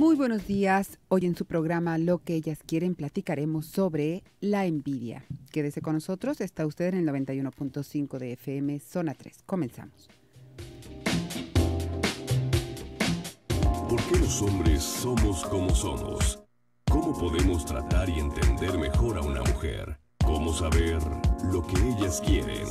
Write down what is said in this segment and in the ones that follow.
Muy buenos días. Hoy en su programa Lo que ellas quieren platicaremos sobre la envidia. Quédese con nosotros, está usted en el 91.5 de FM, zona 3. Comenzamos. ¿Por qué los hombres somos como somos? ¿Cómo podemos tratar y entender mejor a una mujer? ¿Cómo saber lo que ellas quieren?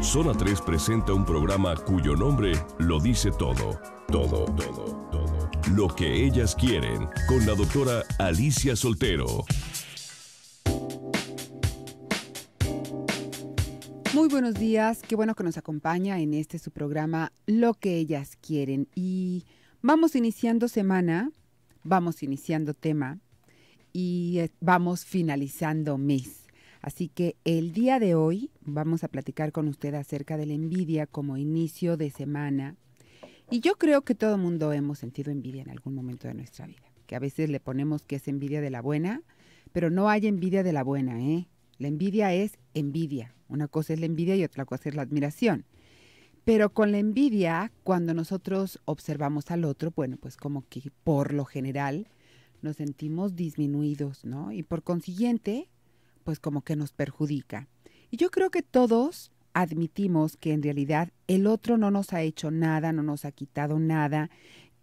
Zona 3 presenta un programa cuyo nombre lo dice todo, todo, todo, todo. Lo que ellas quieren con la doctora Alicia Soltero. Muy buenos días, qué bueno que nos acompaña en este su programa Lo que ellas quieren. Y vamos iniciando semana, vamos iniciando tema y eh, vamos finalizando mes. Así que el día de hoy vamos a platicar con usted acerca de la envidia como inicio de semana y yo creo que todo mundo hemos sentido envidia en algún momento de nuestra vida, que a veces le ponemos que es envidia de la buena, pero no hay envidia de la buena, ¿eh? La envidia es envidia. Una cosa es la envidia y otra cosa es la admiración. Pero con la envidia, cuando nosotros observamos al otro, bueno, pues como que por lo general nos sentimos disminuidos, ¿no? Y por consiguiente, pues como que nos perjudica. Y yo creo que todos admitimos que en realidad el otro no nos ha hecho nada, no nos ha quitado nada,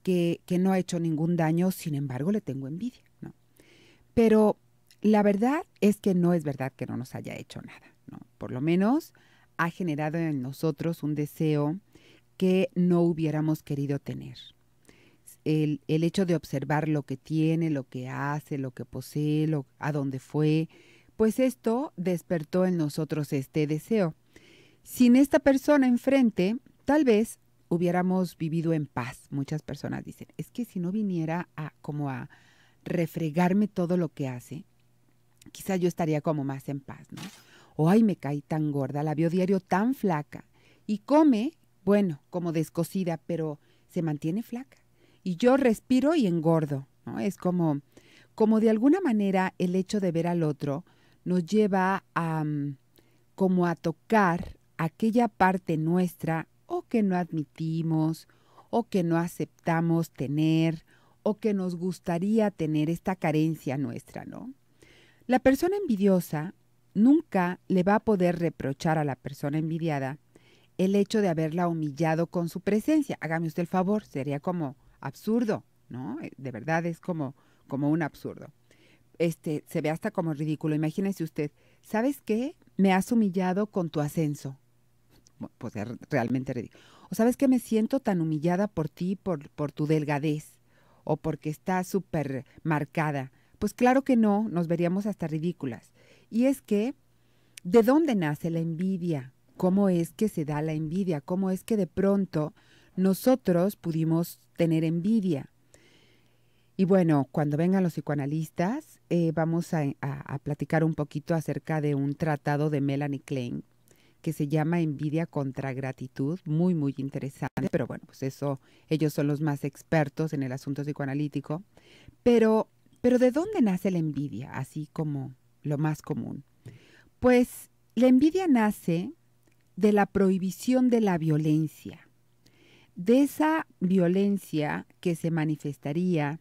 que, no ha hecho ningún daño, sin embargo le tengo envidia, ¿no? Pero la verdad es que no es verdad que no nos haya hecho nada, ¿no? Por lo menos ha generado en nosotros un deseo que no hubiéramos querido tener. El, hecho de observar lo que tiene, lo que hace, lo que posee, lo, a dónde fue, pues esto despertó en nosotros este deseo. Sin esta persona enfrente, tal vez hubiéramos vivido en paz. Muchas personas dicen, es que si no viniera a como a refregarme todo lo que hace, quizá yo estaría como más en paz, ¿no? O ay, me caí tan gorda, la vio diario tan flaca y come, bueno, como descocida, pero se mantiene flaca. Y yo respiro y engordo, ¿no? Es como como de alguna manera el hecho de ver al otro nos lleva a mm, como a tocar aquella parte nuestra o que no admitimos o que no aceptamos tener o que nos gustaría tener esta carencia nuestra, ¿no? La persona envidiosa nunca le va a poder reprochar a la persona envidiada el hecho de haberla humillado con su presencia. Hágame usted el favor, sería como absurdo, ¿no? Eh, de verdad es como, como un absurdo. Este, se ve hasta como ridículo. Imagínese usted, ¿sabes qué? Me has humillado con tu ascenso pues realmente ridículo. O sabes que me siento tan humillada por ti, por, por tu delgadez, o porque está súper marcada. Pues claro que no, nos veríamos hasta ridículas. Y es que, ¿de dónde nace la envidia? ¿Cómo es que se da la envidia? ¿Cómo es que de pronto nosotros pudimos tener envidia? Y bueno, cuando vengan los psicoanalistas, eh, vamos a, a platicar un poquito acerca de un tratado de Melanie Klein que se llama Envidia contra Gratitud, muy, muy interesante, pero bueno, pues eso, ellos son los más expertos en el asunto psicoanalítico. Pero, pero ¿de dónde nace la envidia? Así como lo más común. Pues la envidia nace de la prohibición de la violencia, de esa violencia que se manifestaría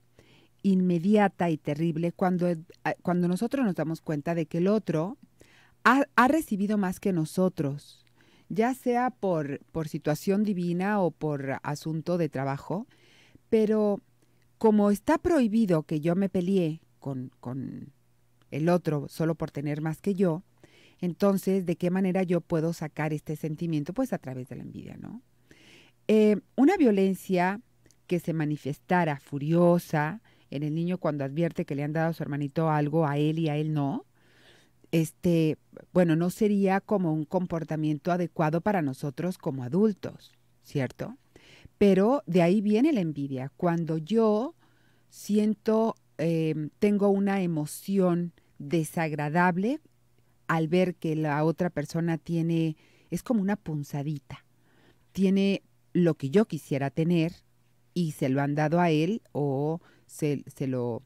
inmediata y terrible cuando, eh, cuando nosotros nos damos cuenta de que el otro ha, recibido más que nosotros, ya sea por, por situación divina o por asunto de trabajo, pero como está prohibido que yo me pelee con, con el otro solo por tener más que yo, entonces, ¿de qué manera yo puedo sacar este sentimiento? Pues a través de la envidia, ¿no? Eh, una violencia que se manifestara furiosa en el niño cuando advierte que le han dado a su hermanito algo a él y a él no, este, bueno, no sería como un comportamiento adecuado para nosotros como adultos, ¿cierto? Pero de ahí viene la envidia. Cuando yo siento, em, tengo una emoción desagradable al ver que la otra persona tiene, es como una punzadita, tiene lo que yo quisiera tener y se lo han dado a él o se, se lo,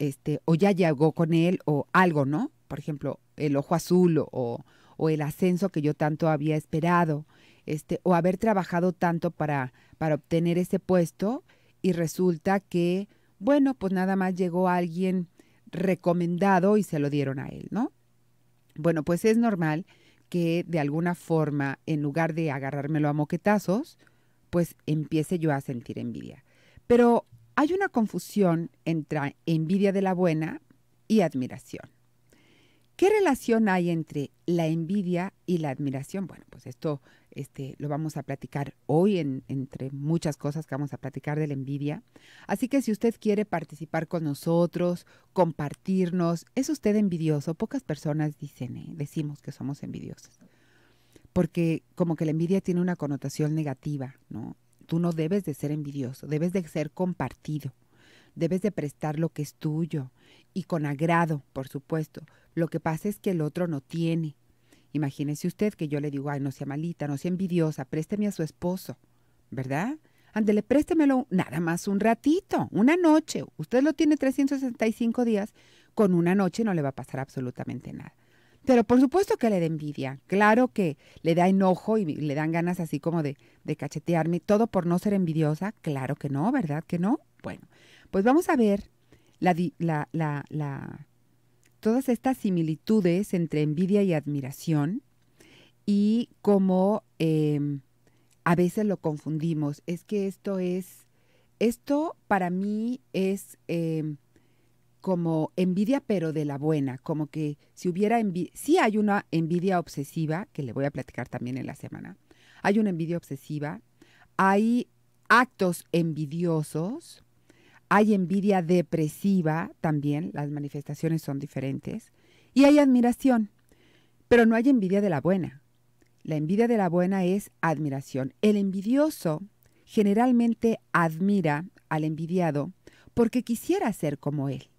este, o ya llegó con él o algo, ¿no? por ejemplo, el ojo azul o, el ascenso que yo tanto había esperado, este, o haber trabajado tanto para, para obtener ese puesto y resulta que, bueno, pues nada más llegó alguien recomendado y se lo dieron a él, ¿no? Bueno, pues es normal que de alguna forma, en lugar de agarrármelo a moquetazos, pues empiece yo a sentir envidia. Pero hay una confusión entre envidia de la buena y admiración. ¿Qué relación hay entre la envidia y la admiración? Bueno, pues esto este, lo vamos a platicar hoy entre muchas cosas que vamos a platicar de la envidia. Así que si usted quiere participar con nosotros, compartirnos, es usted envidioso. Pocas personas dicen, ¿eh? decimos que somos envidiosos. Porque como que la envidia tiene una connotación negativa, ¿no? Tú no debes de ser envidioso, debes de ser compartido, debes de prestar lo que es tuyo, y con agrado, por supuesto. Lo que pasa es que el otro no tiene. Imagínese usted que yo le digo, ay, no sea malita, no sea envidiosa, présteme a su esposo, ¿verdad? Ándele, préstemelo nada más un ratito, una noche. Usted lo tiene 365 días, con una noche no le va a pasar absolutamente nada. Pero por supuesto que le da envidia, claro que le da enojo y le dan ganas así como de cachetearme, todo por no ser envidiosa, claro que no, ¿verdad que no? Bueno, pues vamos a ver la, la, la, todas estas similitudes entre envidia y admiración y como em, a veces lo confundimos. Es que esto es, esto para mí es em, como envidia pero de la buena, como que si hubiera envidia, sí hay una envidia obsesiva, que le voy a platicar también en la semana, hay una envidia obsesiva, hay actos envidiosos, hay envidia depresiva también, las manifestaciones son diferentes, y hay admiración, pero no hay envidia de la buena. La envidia de la buena es admiración. El envidioso generalmente admira al envidiado porque quisiera ser como él,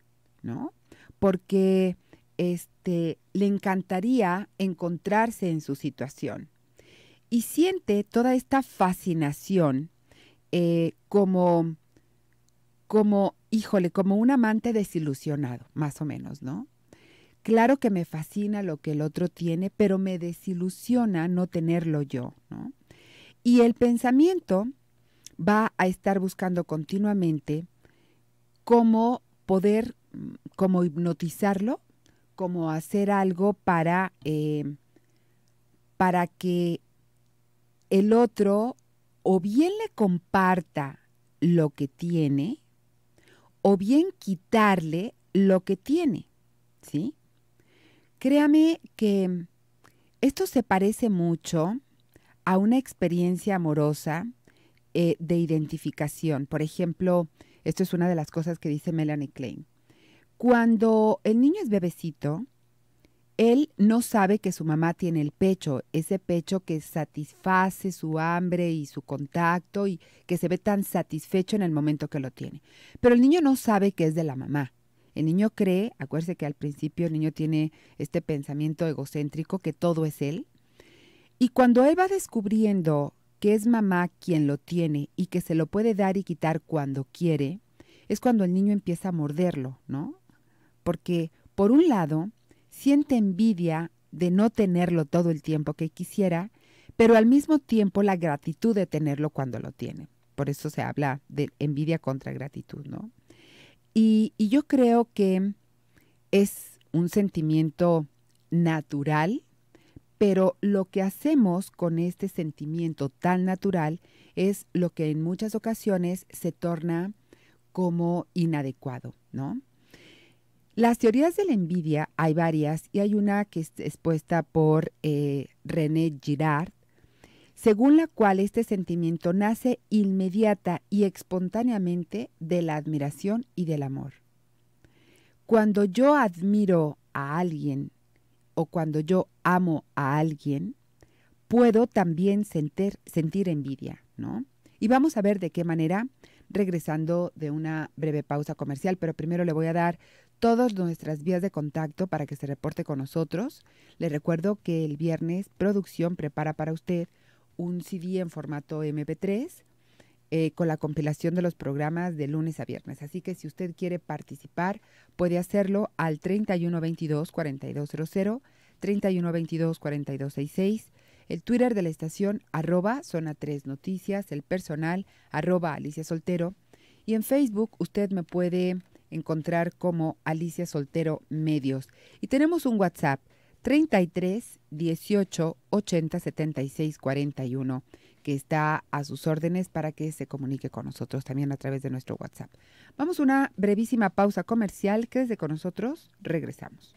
¿no? Porque este le encantaría encontrarse en su situación y siente toda esta fascinación eh, como como, híjole, como un amante desilusionado, más o menos, ¿no? Claro que me fascina lo que el otro tiene, pero me desilusiona no tenerlo yo, ¿no? Y el pensamiento va a estar buscando continuamente cómo poder, cómo hipnotizarlo, cómo hacer algo para, eh, para que el otro o bien le comparta lo que tiene o bien quitarle lo que tiene, ¿sí? Créame que esto se parece mucho a una experiencia amorosa eh, de identificación. Por ejemplo, esto es una de las cosas que dice Melanie Klein. Cuando el niño es bebecito, él no sabe que su mamá tiene el pecho, ese pecho que satisface su hambre y su contacto y que se ve tan satisfecho en el momento que lo tiene. Pero el niño no sabe que es de la mamá. El niño cree, acuérdese que al principio el niño tiene este pensamiento egocéntrico que todo es él. Y cuando él va descubriendo que es mamá quien lo tiene y que se lo puede dar y quitar cuando quiere, es cuando el niño empieza a morderlo, ¿no? Porque, por un lado, siente envidia de no tenerlo todo el tiempo que quisiera, pero al mismo tiempo la gratitud de tenerlo cuando lo tiene. Por eso se habla de envidia contra gratitud, ¿no? Y, y yo creo que es un sentimiento natural, pero lo que hacemos con este sentimiento tan natural es lo que en muchas ocasiones se torna como inadecuado, ¿no? Las teorías de la envidia hay varias y hay una que es expuesta por eh, René Girard, según la cual este sentimiento nace inmediata y espontáneamente de la admiración y del amor. Cuando yo admiro a alguien o cuando yo amo a alguien, puedo también sentir, sentir envidia, ¿no? Y vamos a ver de qué manera regresando de una breve pausa comercial, pero primero le voy a dar todas nuestras vías de contacto para que se reporte con nosotros. Le recuerdo que el viernes producción prepara para usted un CD en formato MP3 eh, con la compilación de los programas de lunes a viernes. Así que si usted quiere participar, puede hacerlo al 3122-4200, 3122-4266, el Twitter de la estación arroba zona 3 noticias, el personal arroba Alicia Soltero y en Facebook usted me puede encontrar como Alicia Soltero Medios. Y tenemos un WhatsApp 33 18 80 76 41 que está a sus órdenes para que se comunique con nosotros también a través de nuestro WhatsApp. Vamos a una brevísima pausa comercial. que desde con nosotros, regresamos.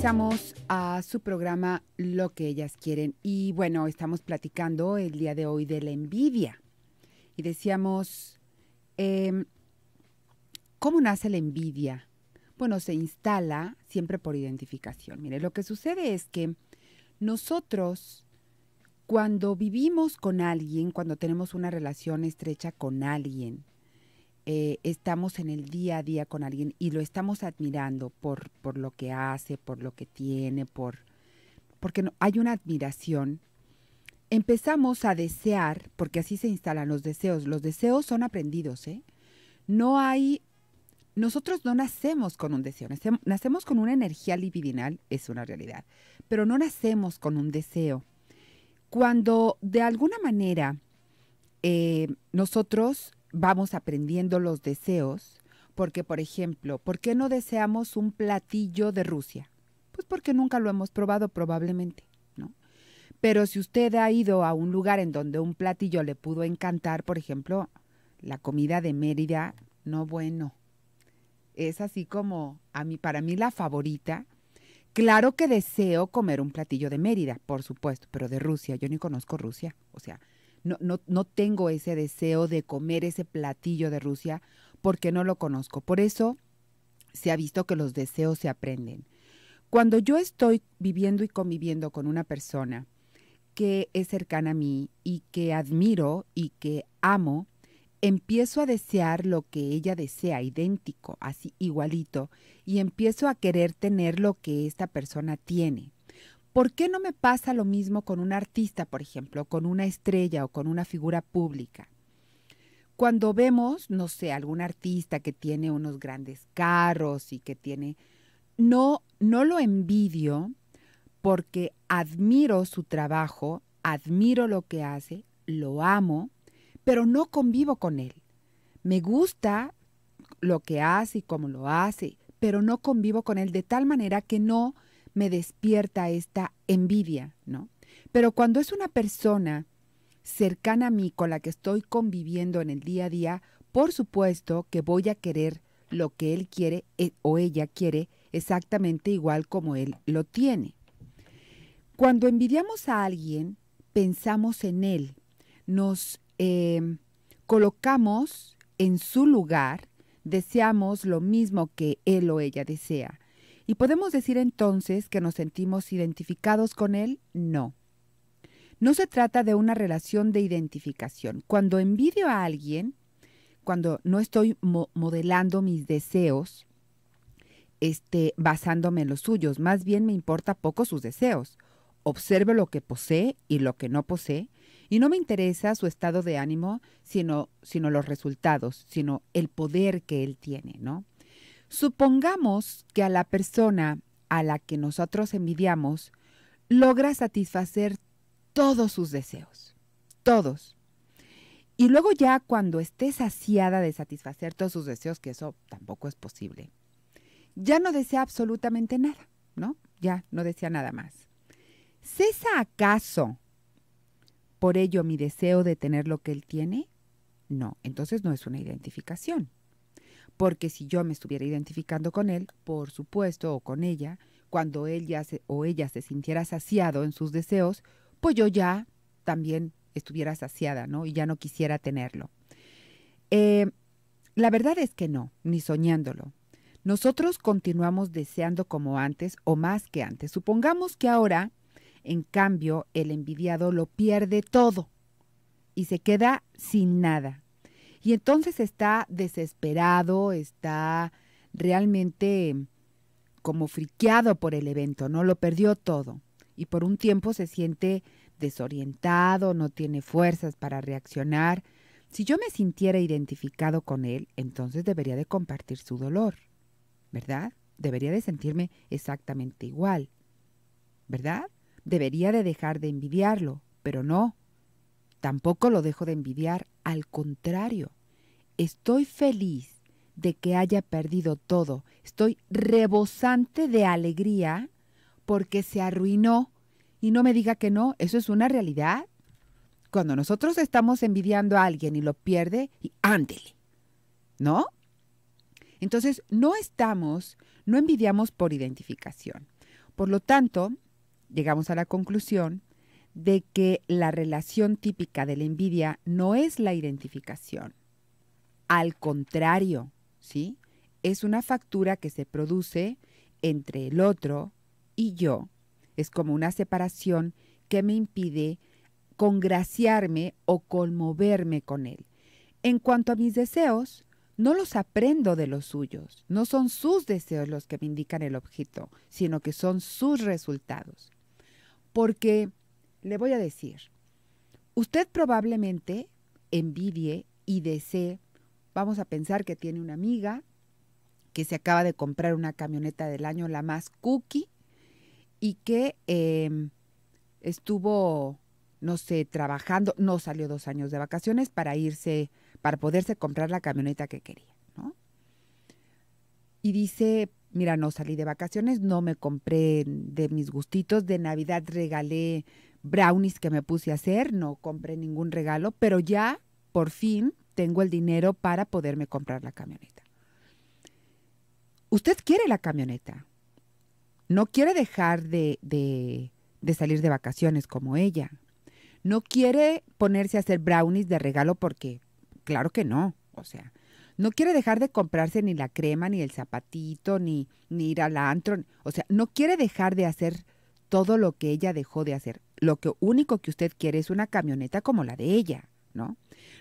Regresamos a su programa Lo que ellas quieren y bueno, estamos platicando el día de hoy de la envidia y decíamos, em, ¿cómo nace la envidia? Bueno, se instala siempre por identificación. Mire, lo que sucede es que nosotros cuando vivimos con alguien, cuando tenemos una relación estrecha con alguien, eh, estamos en el día a día con alguien y lo estamos admirando por, por lo que hace, por lo que tiene, por porque hay una admiración, empezamos a desear, porque así se instalan los deseos, los deseos son aprendidos, ¿eh? No hay, nosotros no nacemos con un deseo, nacemos con una energía libidinal, es una realidad, pero no nacemos con un deseo. Cuando de alguna manera eh, nosotros vamos aprendiendo los deseos, porque por ejemplo, ¿por qué no deseamos un platillo de Rusia? Pues porque nunca lo hemos probado probablemente, ¿no? Pero si usted ha ido a un lugar en donde un platillo le pudo encantar, por ejemplo, la comida de Mérida, no bueno. Es así como a mí para mí la favorita. Claro que deseo comer un platillo de Mérida, por supuesto, pero de Rusia, yo ni conozco Rusia, o sea, no, tengo ese deseo de comer ese platillo de Rusia porque no lo conozco. Por eso se ha visto que los deseos se aprenden. Cuando yo estoy viviendo y conviviendo con una persona que es cercana a mí y que admiro y que amo, empiezo a desear lo que ella desea, idéntico, así igualito, y empiezo a querer tener lo que esta persona tiene. ¿Por qué no me pasa lo mismo con un artista, por ejemplo, con una estrella o con una figura pública? Cuando vemos, no sé, algún artista que tiene unos grandes carros y que tiene... No, no lo envidio porque admiro su trabajo, admiro lo que hace, lo amo, pero no convivo con él. Me gusta lo que hace y cómo lo hace, pero no convivo con él de tal manera que no me despierta esta envidia, ¿no? Pero cuando es una persona cercana a mí con la que estoy conviviendo en el día a día, por supuesto que voy a querer lo que él quiere eh, o ella quiere exactamente igual como él lo tiene. Cuando envidiamos a alguien, pensamos en él, nos em, colocamos en su lugar, deseamos lo mismo que él o ella desea. ¿Y podemos decir entonces que nos sentimos identificados con Él? No. No se trata de una relación de identificación. Cuando envidio a alguien, cuando no estoy modelando mis deseos, este, basándome en los suyos, más bien me importa poco sus deseos. Observo lo que posee y lo que no posee, y no me interesa su estado de ánimo, sino, sino los resultados, sino el poder que él tiene, ¿no? Supongamos que a la persona a la que nosotros envidiamos logra satisfacer todos sus deseos, todos. Y luego ya cuando esté saciada de satisfacer todos sus deseos, que eso tampoco es posible, ya no desea absolutamente nada, ¿no? Ya no desea nada más. ¿Cesa acaso por ello mi deseo de tener lo que él tiene? No, entonces no es una identificación porque si yo me estuviera identificando con él, por supuesto, o con ella, cuando él ya o ella se sintiera saciado en sus deseos, pues yo ya también estuviera saciada, ¿no? Y ya no quisiera tenerlo. Eh, la verdad es que no, ni soñándolo. Nosotros continuamos deseando como antes o más que antes. Supongamos que ahora, en cambio, el envidiado lo pierde todo y se queda sin nada, y entonces está desesperado, está realmente como friqueado por el evento, ¿no? Lo perdió todo. Y por un tiempo se siente desorientado, no tiene fuerzas para reaccionar. Si yo me sintiera identificado con él, entonces debería de compartir su dolor, ¿verdad? Debería de sentirme exactamente igual, ¿verdad? Debería de dejar de envidiarlo, pero no. Tampoco lo dejo de envidiar al contrario, estoy feliz de que haya perdido todo. Estoy rebosante de alegría porque se arruinó. Y no me diga que no, eso es una realidad. Cuando nosotros estamos envidiando a alguien y lo pierde, y ándele, ¿no? Entonces, no estamos, no envidiamos por identificación. Por lo tanto, llegamos a la conclusión de que la relación típica de la envidia no es la identificación. Al contrario, ¿sí? Es una factura que se produce entre el otro y yo. Es como una separación que me impide congraciarme o conmoverme con él. En cuanto a mis deseos, no los aprendo de los suyos. No son sus deseos los que me indican el objeto, sino que son sus resultados. Porque le voy a decir, usted probablemente envidie y desee, vamos a pensar que tiene una amiga que se acaba de comprar una camioneta del año, la más cookie, y que em, estuvo, no sé, trabajando, no salió dos años de vacaciones para irse, para poderse comprar la camioneta que quería, ¿no? Y dice, mira, no salí de vacaciones, no me compré de mis gustitos, de Navidad regalé brownies que me puse a hacer, no compré ningún regalo, pero ya por fin tengo el dinero para poderme comprar la camioneta. Usted quiere la camioneta, no quiere dejar de, salir de vacaciones como ella, no quiere ponerse a hacer brownies de regalo porque, claro que no, o sea, no quiere dejar de comprarse ni la crema, ni el zapatito, ni, ni ir al antro. O sea, no quiere dejar de hacer todo lo que ella dejó de hacer lo que único que usted quiere es una camioneta como la de ella, ¿no?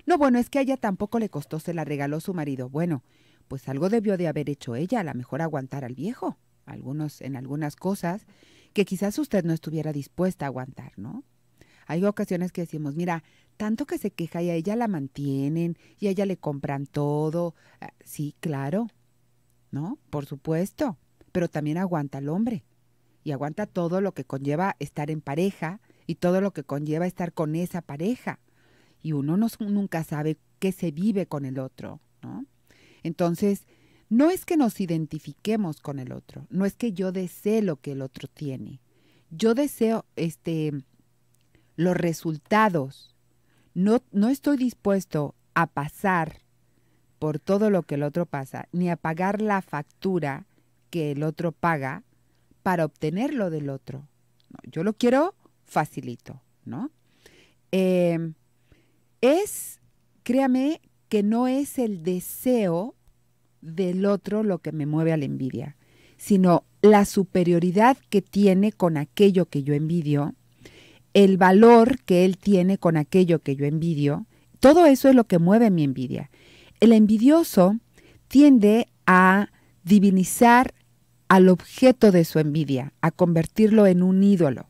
No, bueno, es que a ella tampoco le costó, se la regaló su marido. Bueno, pues algo debió de haber hecho ella, a lo mejor aguantar al viejo, algunos, en algunas cosas, que quizás usted no estuviera dispuesta a aguantar, ¿no? Hay ocasiones que decimos, mira, tanto que se queja y a ella la mantienen y a ella le compran todo. Ah, sí, claro, ¿no? Por supuesto, pero también aguanta al hombre y aguanta todo lo que conlleva estar en pareja, y todo lo que conlleva estar con esa pareja. Y uno nunca sabe qué se vive con el otro, Entonces, no es que nos identifiquemos con el otro, no es que yo desee lo que el otro tiene. Yo deseo este los resultados. No, no estoy dispuesto a pasar por todo lo que el otro pasa, ni a pagar la factura que el otro paga para obtener lo del otro. yo lo quiero facilito, ¿no? Em, es, créame, que no es el deseo del otro lo que me mueve a la envidia, sino la superioridad que tiene con aquello que yo envidio, el valor que él tiene con aquello que yo envidio, todo eso es lo que mueve mi envidia. El envidioso tiende a divinizar al objeto de su envidia, a convertirlo en un ídolo.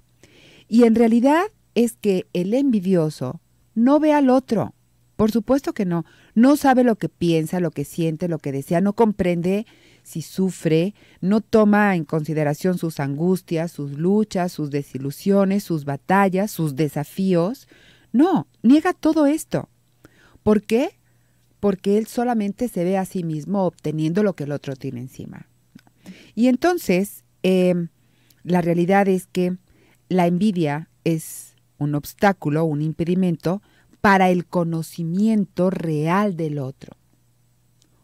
Y en realidad es que el envidioso no ve al otro. Por supuesto que no. No sabe lo que piensa, lo que siente, lo que desea, no comprende si sufre, no toma en consideración sus angustias, sus luchas, sus desilusiones, sus batallas, sus desafíos. No, niega todo esto. ¿Por qué? Porque él solamente se ve a sí mismo obteniendo lo que el otro tiene encima. Y entonces, em, la realidad es que la envidia es un obstáculo, un impedimento para el conocimiento real del otro.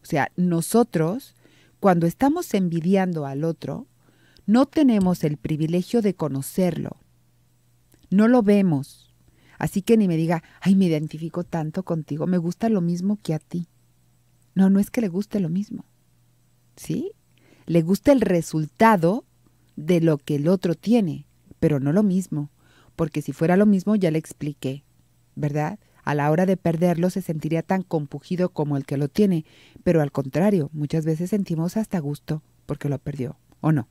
O sea, nosotros, cuando estamos envidiando al otro, no tenemos el privilegio de conocerlo. No lo vemos. Así que ni me diga, ay, me identifico tanto contigo, me gusta lo mismo que a ti. No, no es que le guste lo mismo. ¿Sí? Le gusta el resultado de lo que el otro tiene, pero no lo mismo, porque si fuera lo mismo ya le expliqué, ¿verdad? A la hora de perderlo se sentiría tan compugido como el que lo tiene, pero al contrario, muchas veces sentimos hasta gusto porque lo perdió, ¿o no?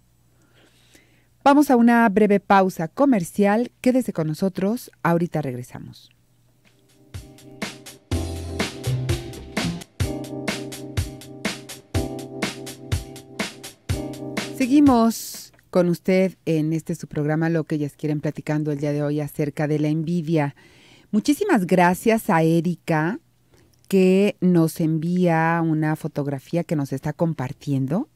Vamos a una breve pausa comercial, quédese con nosotros, ahorita regresamos. Seguimos con usted en este su programa Lo que ellas quieren platicando el día de hoy acerca de la envidia. Muchísimas gracias a Erika que nos envía una fotografía que nos está compartiendo,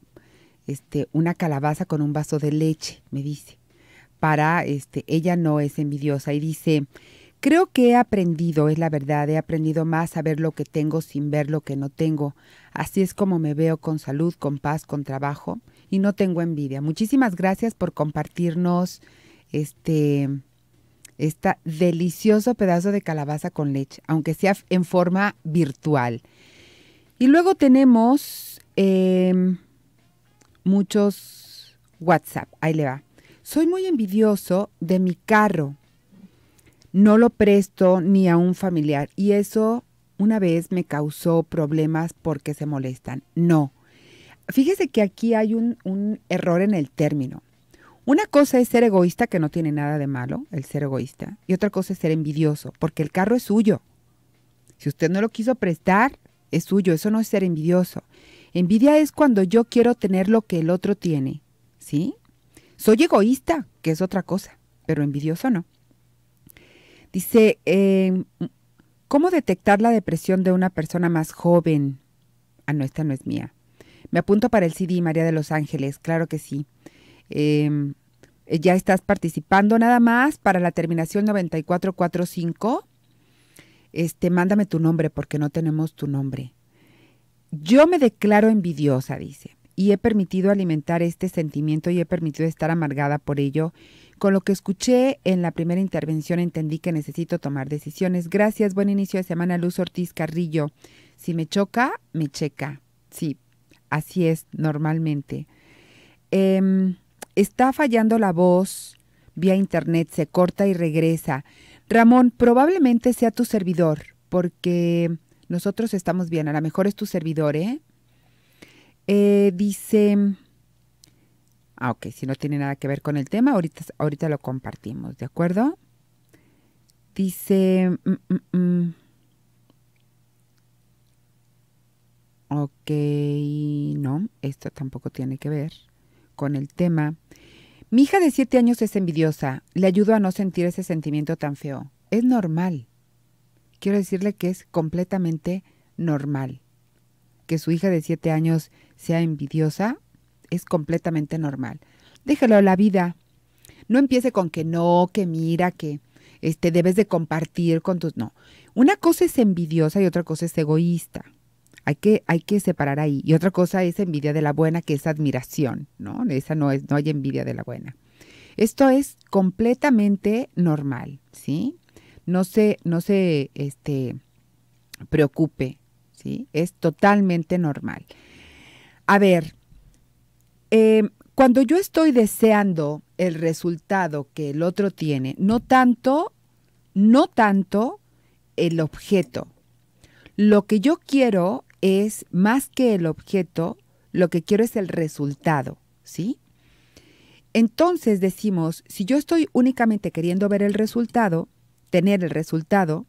este, una calabaza con un vaso de leche, me dice. Para este, ella no es envidiosa y dice, Creo que he aprendido, es la verdad, he aprendido más a ver lo que tengo sin ver lo que no tengo. Así es como me veo con salud, con paz, con trabajo y no tengo envidia. Muchísimas gracias por compartirnos este delicioso pedazo de calabaza con leche, aunque sea en forma virtual. Y luego tenemos em, muchos WhatsApp. Ahí le va. Soy muy envidioso de mi carro. No lo presto ni a un familiar. Y eso una vez me causó problemas porque se molestan. No, fíjese que aquí hay un, error en el término. Una cosa es ser egoísta, que no tiene nada de malo, el ser egoísta, y otra cosa es ser envidioso, porque el carro es suyo. Si usted no lo quiso prestar, es suyo, eso no es ser envidioso. Envidia es cuando yo quiero tener lo que el otro tiene, ¿sí? Soy egoísta, que es otra cosa, pero envidioso no. Dice, em, ¿cómo detectar la depresión de una persona más joven? Ah, no, esta no es mía. Me apunto para el CD, María de los Ángeles, claro que sí. Em, eh, ya estás participando nada más para la terminación 9445. Este, mándame tu nombre porque no tenemos tu nombre. Yo me declaro envidiosa, dice, y he permitido alimentar este sentimiento y he permitido estar amargada por ello. Con lo que escuché en la primera intervención entendí que necesito tomar decisiones. Gracias, buen inicio de semana, Luz Ortiz Carrillo. Si me choca, me checa. Sí, así es normalmente. Em, está fallando la voz vía internet, se corta y regresa. Ramón, probablemente sea tu servidor, porque nosotros estamos bien, a lo mejor es tu servidor, ¿eh? eh dice... Ah, ok, si no tiene nada que ver con el tema, ahorita, ahorita lo compartimos, ¿de acuerdo? Dice... Mm, mm, mm. Ok, no, esto tampoco tiene que ver con el tema. Mi hija de siete años es envidiosa. Le ayudo a no sentir ese sentimiento tan feo. Es normal. Quiero decirle que es completamente normal. Que su hija de siete años sea envidiosa es completamente normal. Déjalo la vida. No empiece con que no, que mira, que este debes de compartir con tus no. Una cosa es envidiosa y otra cosa es egoísta. Hay que, hay que separar ahí. Y otra cosa es envidia de la buena, que es admiración, ¿no? Esa no es, no hay envidia de la buena. Esto es completamente normal, ¿sí? No se, no se este, preocupe, ¿sí? Es totalmente normal. A ver, em, cuando yo estoy deseando el resultado que el otro tiene, no tanto, no tanto el objeto. Lo que yo quiero es más que el objeto, lo que quiero es el resultado, ¿sí? Entonces decimos, si yo estoy únicamente queriendo ver el resultado, tener el resultado,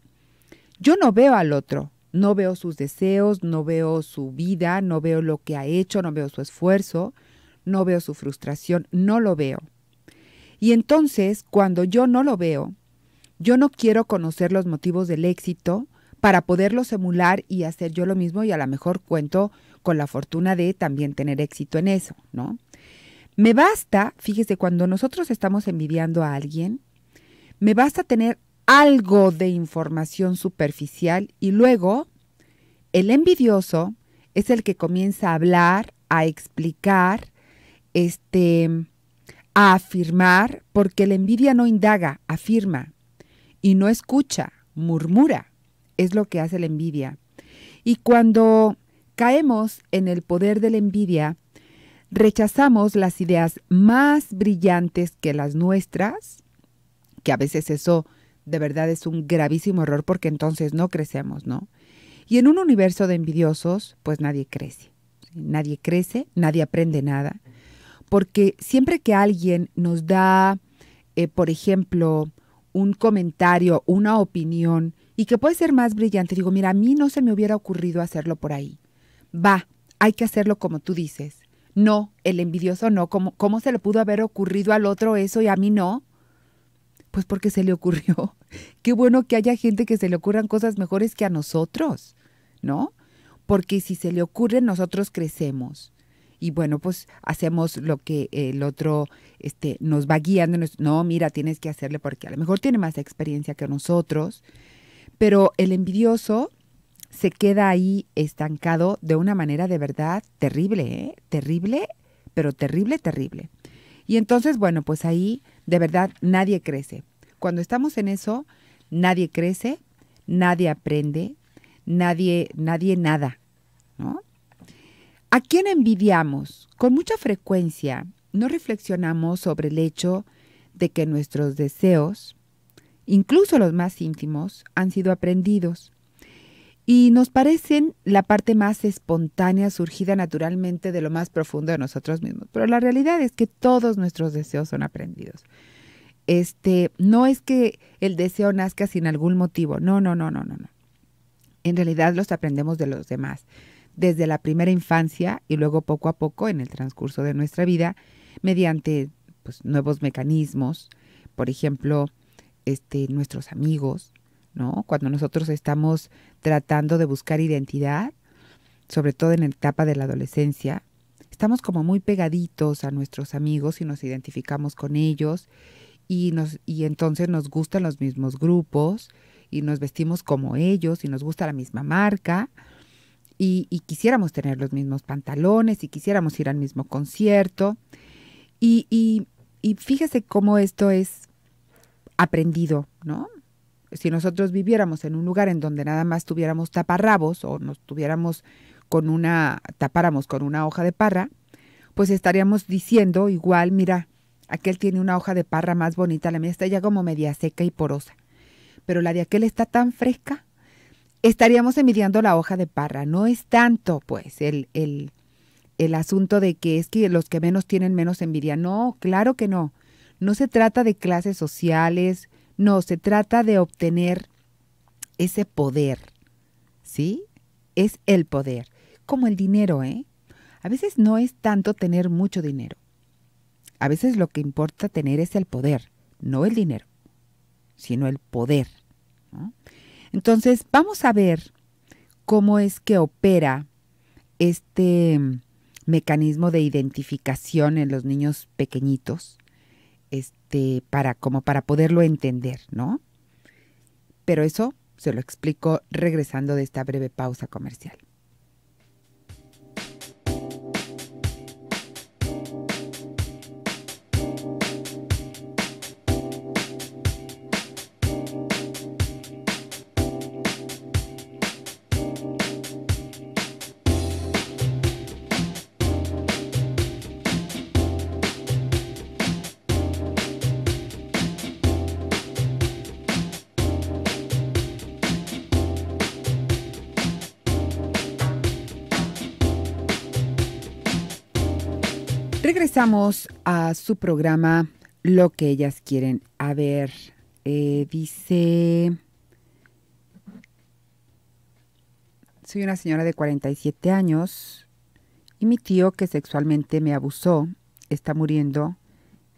yo no veo al otro, no veo sus deseos, no veo su vida, no veo lo que ha hecho, no veo su esfuerzo, no veo su frustración, no lo veo. Y entonces, cuando yo no lo veo, yo no quiero conocer los motivos del éxito, para poderlo emular y hacer yo lo mismo y a lo mejor cuento con la fortuna de también tener éxito en eso, ¿no? Me basta, fíjese, cuando nosotros estamos envidiando a alguien, me basta tener algo de información superficial y luego el envidioso es el que comienza a hablar, a explicar, este, a afirmar, porque la envidia no indaga, afirma y no escucha, murmura es lo que hace la envidia. Y cuando caemos en el poder de la envidia, rechazamos las ideas más brillantes que las nuestras, que a veces eso de verdad es un gravísimo error porque entonces no crecemos, ¿no? Y en un universo de envidiosos, pues nadie crece. Nadie crece, nadie aprende nada. Porque siempre que alguien nos da, eh, por ejemplo, un comentario, una opinión y que puede ser más brillante. Digo, mira, a mí no se me hubiera ocurrido hacerlo por ahí. Va, hay que hacerlo como tú dices. No, el envidioso no. ¿Cómo, se le pudo haber ocurrido al otro eso y a mí no? Pues porque se le ocurrió. Qué bueno que haya gente que se le ocurran cosas mejores que a nosotros, ¿no? Porque si se le ocurre, nosotros crecemos y bueno, pues hacemos lo que el otro este, nos va guiando. no, mira, tienes que hacerle porque a lo mejor tiene más experiencia que nosotros, pero el envidioso se queda ahí estancado de una manera de verdad terrible, ¿eh? terrible, pero terrible, terrible. Y entonces, bueno, pues ahí de verdad nadie crece. Cuando estamos en eso, nadie crece, nadie aprende, nadie, nadie nada, ¿A quién envidiamos? Con mucha frecuencia no reflexionamos sobre el hecho de que nuestros deseos, incluso los más íntimos, han sido aprendidos y nos parecen la parte más espontánea surgida naturalmente de lo más profundo de nosotros mismos. Pero la realidad es que todos nuestros deseos son aprendidos. Este, no es que el deseo nazca sin algún motivo. No, no, no, no, no, En realidad los aprendemos de los demás. Desde la primera infancia y luego poco a poco en el transcurso de nuestra vida, mediante pues, nuevos mecanismos, por ejemplo, este, nuestros amigos, ¿no? Cuando nosotros estamos tratando de buscar identidad, sobre todo en la etapa de la adolescencia, estamos como muy pegaditos a nuestros amigos y nos identificamos con ellos y, nos, y entonces nos gustan los mismos grupos y nos vestimos como ellos y nos gusta la misma marca y, quisiéramos tener los mismos pantalones y quisiéramos ir al mismo concierto. Y, y, y fíjese cómo esto es aprendido, ¿no? Si nosotros viviéramos en un lugar en donde nada más tuviéramos taparrabos o nos tuviéramos con una, tapáramos con una hoja de parra, pues estaríamos diciendo igual, mira, aquel tiene una hoja de parra más bonita, la mía está ya como media seca y porosa, pero la de aquel está tan fresca, estaríamos envidiando la hoja de parra, no es tanto pues el, el, el asunto de que es que los que menos tienen menos envidia, no, claro que no, no se trata de clases sociales, no, se trata de obtener ese poder, ¿sí? Es el poder, como el dinero, ¿eh? A veces no es tanto tener mucho dinero. A veces lo que importa tener es el poder, no el dinero, sino el poder. Entonces, vamos a ver cómo es que opera este mecanismo de identificación en los niños pequeñitos este, para, como para poderlo entender, ¿no? Pero eso se lo explico regresando de esta breve pausa comercial. Vamos a su programa Lo que ellas quieren. A ver, eh, dice... Soy una señora de 47 años y mi tío que sexualmente me abusó está muriendo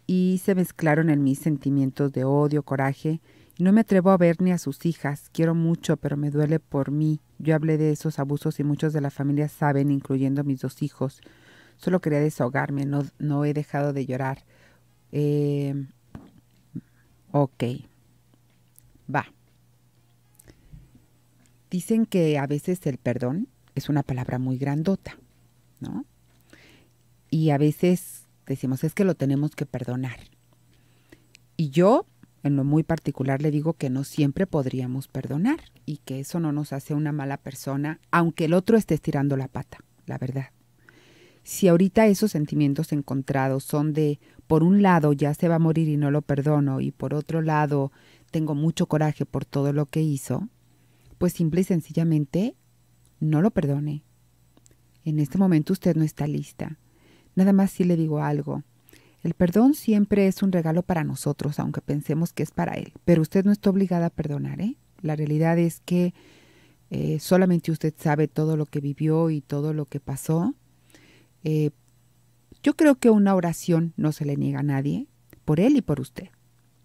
y se mezclaron en mis sentimientos de odio, coraje no me atrevo a ver ni a sus hijas. Quiero mucho, pero me duele por mí. Yo hablé de esos abusos y muchos de la familia saben, incluyendo mis dos hijos. Solo quería desahogarme, no, he dejado de llorar. Eh, ok, va. Dicen que a veces el perdón es una palabra muy grandota, ¿no? Y a veces decimos, es que lo tenemos que perdonar. Y yo, en lo muy particular, le digo que no siempre podríamos perdonar y que eso no nos hace una mala persona, aunque el otro esté estirando la pata, la verdad si ahorita esos sentimientos encontrados son de, por un lado, ya se va a morir y no lo perdono, y por otro lado, tengo mucho coraje por todo lo que hizo, pues simple y sencillamente, no lo perdone. En este momento usted no está lista. Nada más si le digo algo. El perdón siempre es un regalo para nosotros, aunque pensemos que es para él. Pero usted no está obligada a perdonar, ¿eh? La realidad es que eh, solamente usted sabe todo lo que vivió y todo lo que pasó eh, yo creo que una oración no se le niega a nadie, por él y por usted,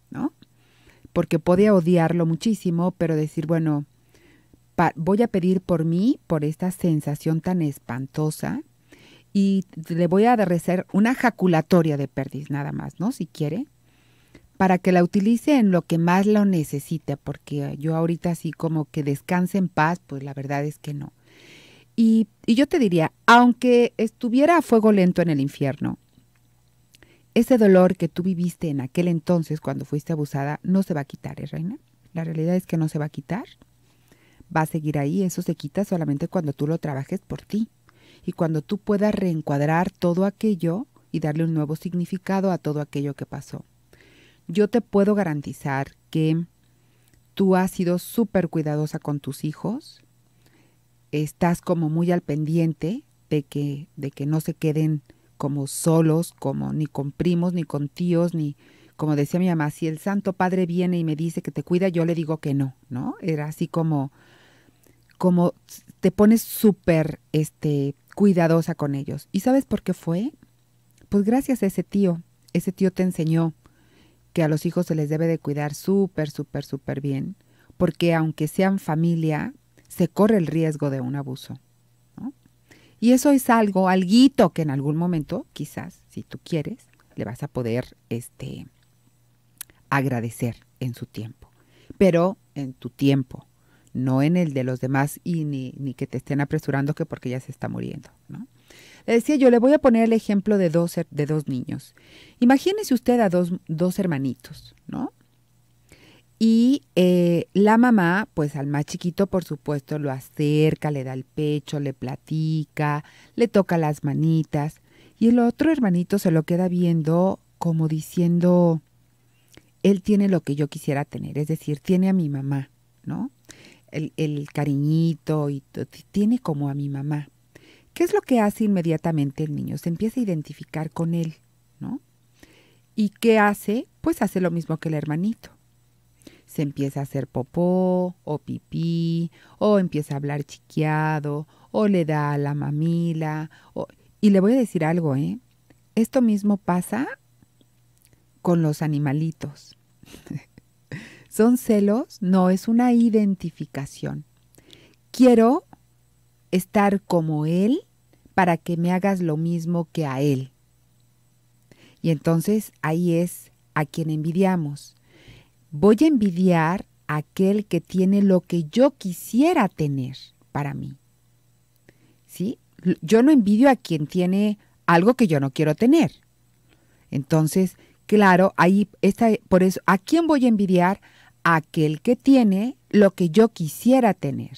¿no? Porque podía odiarlo muchísimo, pero decir, bueno, voy a pedir por mí, por esta sensación tan espantosa, y le voy a rezar una jaculatoria de perdiz nada más, ¿no? Si quiere, para que la utilice en lo que más lo necesita, porque yo ahorita así como que descanse en paz, pues la verdad es que no. Y, yo te diría, aunque estuviera a fuego lento en el infierno, ese dolor que tú viviste en aquel entonces cuando fuiste abusada no se va a quitar, ¿eh, Reina? La realidad es que no se va a quitar. Va a seguir ahí, eso se quita solamente cuando tú lo trabajes por ti y cuando tú puedas reencuadrar todo aquello y darle un nuevo significado a todo aquello que pasó. Yo te puedo garantizar que tú has sido súper cuidadosa con tus hijos, estás como muy al pendiente de que, de que no se queden como solos, como ni con primos, ni con tíos, ni como decía mi mamá, si el Santo Padre viene y me dice que te cuida, yo le digo que no, ¿no? Era así como, como te pones súper este, cuidadosa con ellos. ¿Y sabes por qué fue? Pues gracias a ese tío. Ese tío te enseñó que a los hijos se les debe de cuidar súper, súper, súper bien, porque aunque sean familia, se corre el riesgo de un abuso. Y eso es algo, alguito que en algún momento, quizás, si tú quieres, le vas a poder este, agradecer en su tiempo. Pero en tu tiempo, no en el de los demás y ni, que te estén apresurando que porque ya se está muriendo. ¿no? Le decía yo, le voy a poner el ejemplo de dos, de dos niños. Imagínese usted a dos, dos hermanitos, ¿no? Y eh, la mamá, pues al más chiquito, por supuesto, lo acerca, le da el pecho, le platica, le toca las manitas. Y el otro hermanito se lo queda viendo como diciendo, él tiene lo que yo quisiera tener, es decir, tiene a mi mamá, ¿no? El, el cariñito y tiene como a mi mamá. ¿Qué es lo que hace inmediatamente el niño? Se empieza a identificar con él, ¿no? ¿Y qué hace? Pues hace lo mismo que el hermanito se empieza a hacer popó o pipí, o empieza a hablar chiqueado, o le da a la mamila. Y le voy a decir algo, ¿eh? Esto mismo pasa con los animalitos. Son celos, no es una identificación. Quiero estar como él para que me hagas lo mismo que a él. Y entonces ahí es a quien envidiamos voy a envidiar a aquel que tiene lo que yo quisiera tener para mí. ¿Sí? Yo no envidio a quien tiene algo que yo no quiero tener. Entonces, claro, ahí está, por eso, ¿a quién voy a envidiar? A aquel que tiene lo que yo quisiera tener.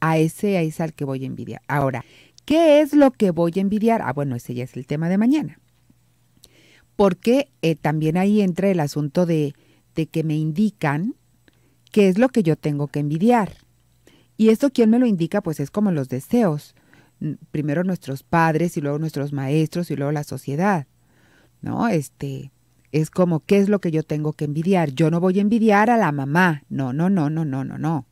A ese es al que voy a envidiar. Ahora, ¿qué es lo que voy a envidiar? Ah, bueno, ese ya es el tema de mañana. Porque eh, también ahí entra el asunto de que me indican qué es lo que yo tengo que envidiar. Y esto quién me lo indica, pues es como los deseos. Primero nuestros padres y luego nuestros maestros y luego la sociedad. ¿No? Este es como qué es lo que yo tengo que envidiar. Yo no voy a envidiar a la mamá. No, no, no, no, no, no, no.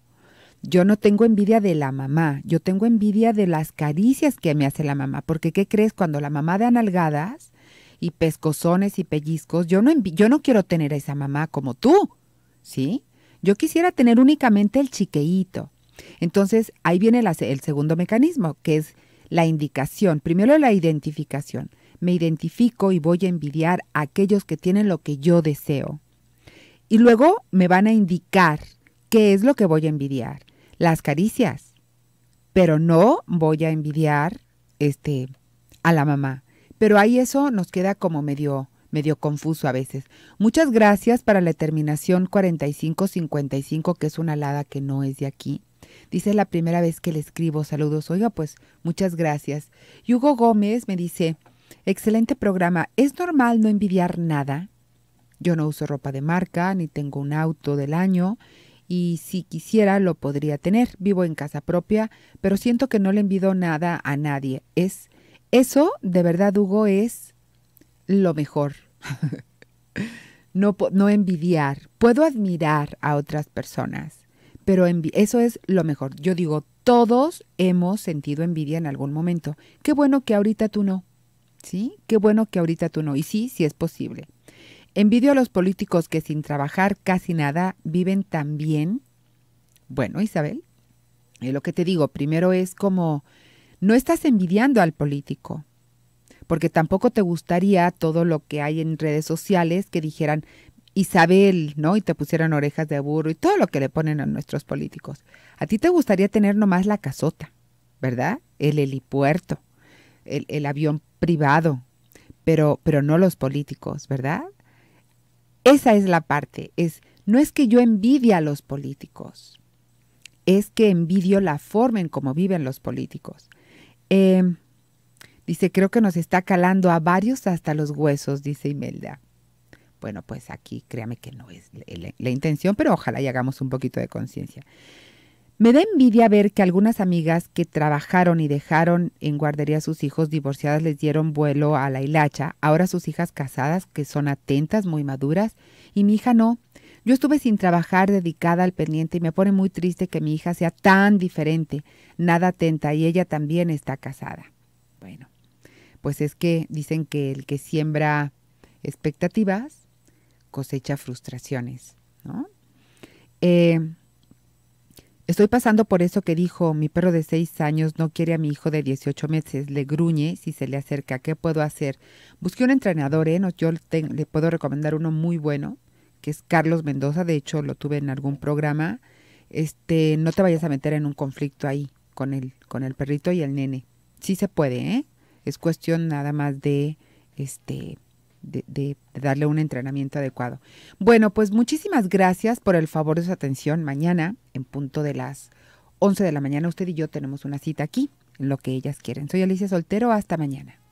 Yo no tengo envidia de la mamá, yo tengo envidia de las caricias que me hace la mamá, porque ¿qué crees? Cuando la mamá da nalgadas, y pescozones y pellizcos, yo no, yo no quiero tener a esa mamá como tú, ¿sí? Yo quisiera tener únicamente el chiqueíto. Entonces, ahí viene el segundo mecanismo, que es la indicación. Primero la identificación. Me identifico y voy a envidiar a aquellos que tienen lo que yo deseo. Y luego me van a indicar qué es lo que voy a envidiar. Las caricias. Pero no voy a envidiar este, a la mamá. Pero ahí eso nos queda como medio medio confuso a veces. Muchas gracias para la terminación 4555, que es una alada que no es de aquí. Dice la primera vez que le escribo saludos. Oiga, pues muchas gracias. Hugo Gómez me dice, excelente programa. ¿Es normal no envidiar nada? Yo no uso ropa de marca, ni tengo un auto del año, y si quisiera lo podría tener. Vivo en casa propia, pero siento que no le envido nada a nadie. Es eso, de verdad, Hugo, es lo mejor. no, no envidiar. Puedo admirar a otras personas, pero eso es lo mejor. Yo digo, todos hemos sentido envidia en algún momento. Qué bueno que ahorita tú no. ¿Sí? Qué bueno que ahorita tú no. Y sí, sí es posible. Envidio a los políticos que sin trabajar casi nada viven tan bien. Bueno, Isabel, es eh, lo que te digo, primero es como no estás envidiando al político, porque tampoco te gustaría todo lo que hay en redes sociales que dijeran Isabel, ¿no? Y te pusieran orejas de burro y todo lo que le ponen a nuestros políticos. A ti te gustaría tener nomás la casota, ¿verdad? El helipuerto, el, el avión privado, pero, pero no los políticos, ¿verdad? Esa es la parte, es, no es que yo envidie a los políticos, es que envidio la forma en cómo viven los políticos. Eh, dice, creo que nos está calando a varios hasta los huesos, dice Imelda. Bueno, pues aquí créame que no es la, intención, pero ojalá y hagamos un poquito de conciencia. Me da envidia ver que algunas amigas que trabajaron y dejaron en guardería a sus hijos divorciadas les dieron vuelo a la hilacha. Ahora sus hijas casadas, que son atentas, muy maduras, y mi hija no. Yo estuve sin trabajar, dedicada al pendiente, y me pone muy triste que mi hija sea tan diferente, nada atenta, y ella también está casada. Bueno, pues es que dicen que el que siembra expectativas cosecha frustraciones, ¿no? Eh, Estoy pasando por eso que dijo, mi perro de 6 años no quiere a mi hijo de 18 meses, le gruñe si se le acerca, ¿qué puedo hacer? Busqué un entrenador, ¿eh? yo le puedo recomendar uno muy bueno es Carlos Mendoza, de hecho lo tuve en algún programa, este, no te vayas a meter en un conflicto ahí con el, con el perrito y el nene. Sí se puede, ¿eh? Es cuestión nada más de, este, de, darle un entrenamiento adecuado. Bueno, pues muchísimas gracias por el favor de su atención. Mañana, en punto de las 11 de la mañana, usted y yo tenemos una cita aquí, lo que ellas quieren. Soy Alicia Soltero, hasta mañana.